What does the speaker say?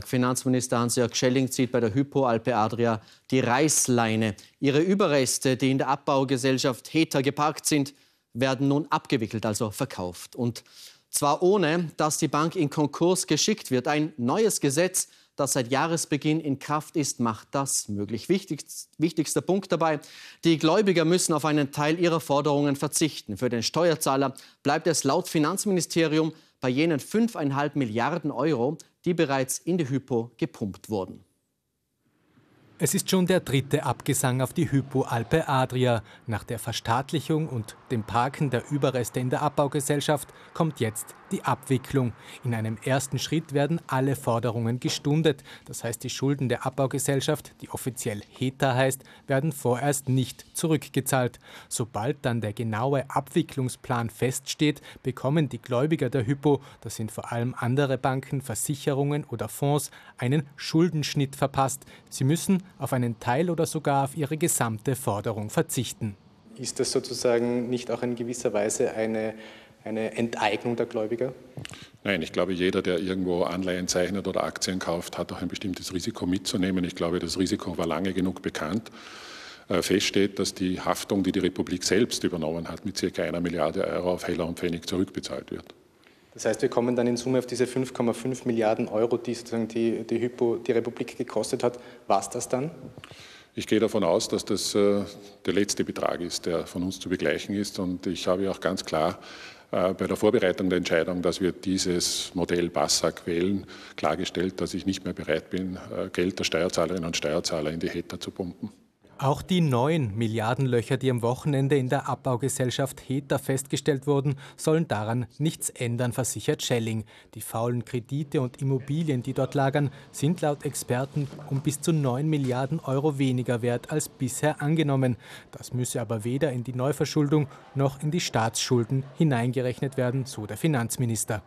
Der Finanzminister Hans-Jörg Schelling zieht bei der Hypo Alpe Adria die Reißleine. Ihre Überreste, die in der Abbaugesellschaft HETA geparkt sind, werden nun abgewickelt, also verkauft. Und zwar ohne, dass die Bank in Konkurs geschickt wird. Ein neues Gesetz, das seit Jahresbeginn in Kraft ist, macht das möglich. wichtigster Punkt dabei, die Gläubiger müssen auf einen Teil ihrer Forderungen verzichten. Für den Steuerzahler bleibt es laut Finanzministerium bei jenen 5,5 Milliarden Euro, die bereits in die Hypo gepumpt wurden. Es ist schon der dritte Abgesang auf die Hypo Alpe Adria. Nach der Verstaatlichung und dem Parken der Überreste in der Abbaugesellschaft kommt jetzt die Abwicklung. In einem ersten Schritt werden alle Forderungen gestundet. Das heißt, die Schulden der Abbaugesellschaft, die offiziell HETA heißt, werden vorerst nicht zurückgezahlt. Sobald dann der genaue Abwicklungsplan feststeht, bekommen die Gläubiger der Hypo, das sind vor allem andere Banken, Versicherungen oder Fonds, einen Schuldenschnitt verpasst. Sie müssen auf einen Teil oder sogar auf ihre gesamte Forderung verzichten. Ist das sozusagen nicht auch in gewisser Weise eine eine Enteignung der Gläubiger? Nein, ich glaube, jeder, der irgendwo Anleihen zeichnet oder Aktien kauft, hat auch ein bestimmtes Risiko mitzunehmen. Ich glaube, das Risiko war lange genug bekannt. Äh, Feststeht, dass die Haftung, die die Republik selbst übernommen hat, mit circa einer Milliarde Euro auf Heller und Pfennig zurückbezahlt wird. Das heißt, wir kommen dann in Summe auf diese 5,5 Milliarden Euro, die sozusagen die, die Hypo die Republik gekostet hat. War es das dann? Ich gehe davon aus, dass das äh, der letzte Betrag ist, der von uns zu begleichen ist. Und ich habe ja auch ganz klar äh, bei der Vorbereitung der Entscheidung, dass wir dieses Modell BASAG wählen, klargestellt, dass ich nicht mehr bereit bin, äh, Geld der Steuerzahlerinnen und Steuerzahler in die Heter zu pumpen. Auch die neuen Milliardenlöcher, die am Wochenende in der Abbaugesellschaft HETA festgestellt wurden, sollen daran nichts ändern, versichert Schelling. Die faulen Kredite und Immobilien, die dort lagern, sind laut Experten um bis zu 9 Milliarden Euro weniger wert als bisher angenommen. Das müsse aber weder in die Neuverschuldung noch in die Staatsschulden hineingerechnet werden, so der Finanzminister.